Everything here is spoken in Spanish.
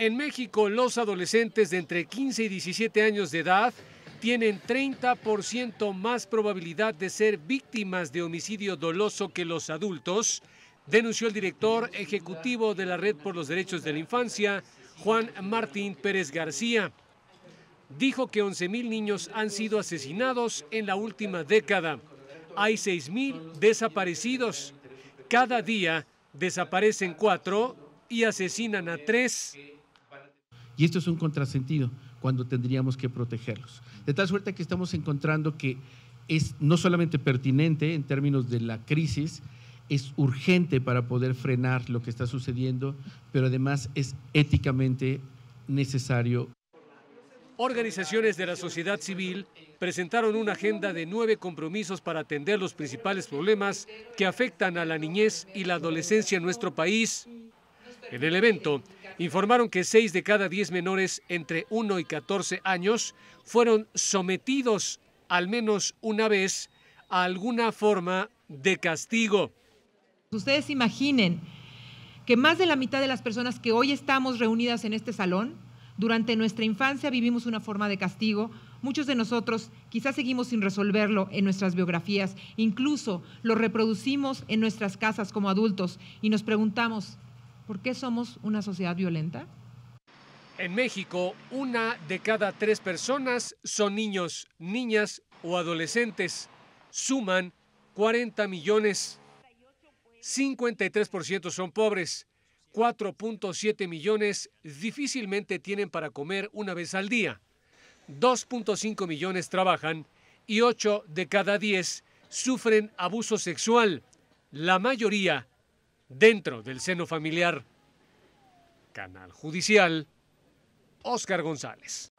En México, los adolescentes de entre 15 y 17 años de edad tienen 30% más probabilidad de ser víctimas de homicidio doloso que los adultos, denunció el director ejecutivo de la Red por los Derechos de la Infancia, Juan Martín Pérez García. Dijo que 11.000 niños han sido asesinados en la última década. Hay 6.000 desaparecidos. Cada día desaparecen cuatro y asesinan a tres. Y esto es un contrasentido cuando tendríamos que protegerlos. De tal suerte que estamos encontrando que es no solamente pertinente en términos de la crisis, es urgente para poder frenar lo que está sucediendo, pero además es éticamente necesario. Organizaciones de la sociedad civil presentaron una agenda de nueve compromisos para atender los principales problemas que afectan a la niñez y la adolescencia en nuestro país en el evento informaron que 6 de cada 10 menores entre 1 y 14 años fueron sometidos al menos una vez a alguna forma de castigo. Ustedes imaginen que más de la mitad de las personas que hoy estamos reunidas en este salón, durante nuestra infancia vivimos una forma de castigo. Muchos de nosotros quizás seguimos sin resolverlo en nuestras biografías, incluso lo reproducimos en nuestras casas como adultos y nos preguntamos, ¿Por qué somos una sociedad violenta? En México, una de cada tres personas son niños, niñas o adolescentes. Suman 40 millones. 53% son pobres. 4.7 millones difícilmente tienen para comer una vez al día. 2.5 millones trabajan y 8 de cada 10 sufren abuso sexual. La mayoría dentro del seno familiar. Canal Judicial, Oscar González.